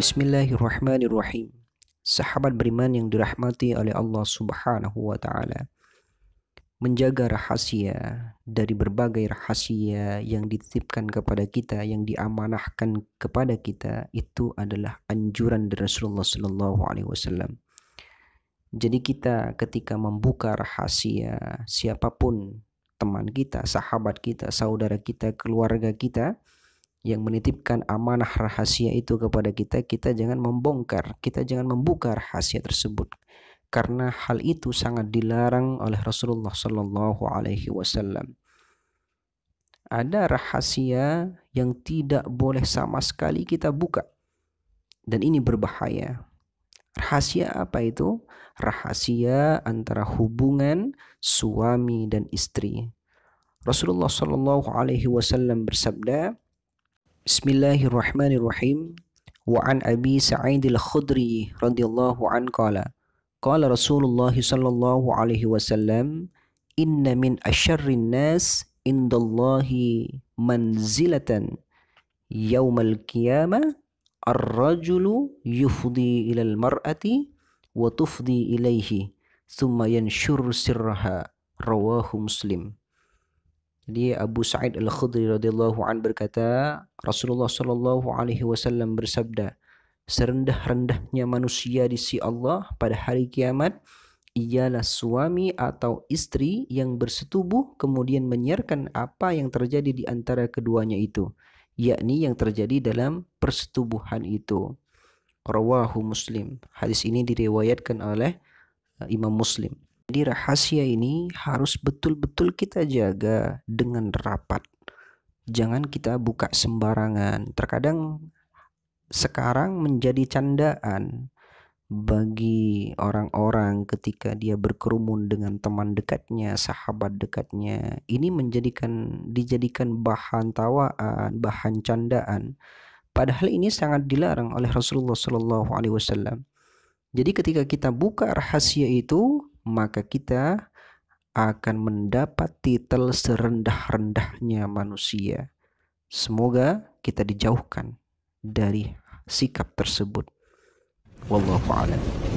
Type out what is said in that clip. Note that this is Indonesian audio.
Bismillahirrahmanirrahim. Sahabat beriman yang dirahmati oleh Allah Subhanahu wa taala. Menjaga rahasia dari berbagai rahasia yang dititipkan kepada kita, yang diamanahkan kepada kita itu adalah anjuran dari Rasulullah sallallahu alaihi wasallam. Jadi kita ketika membuka rahasia siapapun teman kita, sahabat kita, saudara kita, keluarga kita, yang menitipkan amanah rahasia itu kepada kita, kita jangan membongkar, kita jangan membuka rahasia tersebut. Karena hal itu sangat dilarang oleh Rasulullah Shallallahu Alaihi Wasallam. Ada rahasia yang tidak boleh sama sekali kita buka, dan ini berbahaya. Rahasia apa itu? Rahasia antara hubungan suami dan istri. Rasulullah Shallallahu Alaihi Wasallam bersabda, بسم الله الرحمن الرحيم وعن أبي سعيد الخدري رضي الله عنه قال قال رسول الله صلى الله عليه وسلم إن من أشر الناس عند الله منزلة يوم القيامة الرجل يفضي إلى المرأة وتفضي إليه ثم ينشر سرها رواه مسلم Jadi Abu Sa'id Al-Khudri radhiyallahu an berkata, Rasulullah sallallahu alaihi wasallam bersabda, serendah-rendahnya manusia di sisi Allah pada hari kiamat ialah suami atau istri yang bersetubuh kemudian menyiarkan apa yang terjadi di antara keduanya itu, yakni yang terjadi dalam persetubuhan itu. Rawahu Muslim. Hadis ini diriwayatkan oleh uh, Imam Muslim. Jadi rahasia ini harus betul-betul kita jaga dengan rapat. Jangan kita buka sembarangan. Terkadang sekarang menjadi candaan bagi orang-orang ketika dia berkerumun dengan teman dekatnya, sahabat dekatnya. Ini menjadikan dijadikan bahan tawaan, bahan candaan. Padahal ini sangat dilarang oleh Rasulullah Shallallahu alaihi wasallam. Jadi ketika kita buka rahasia itu, maka kita akan mendapat titel serendah-rendahnya manusia. Semoga kita dijauhkan dari sikap tersebut. Wallahu a'lam.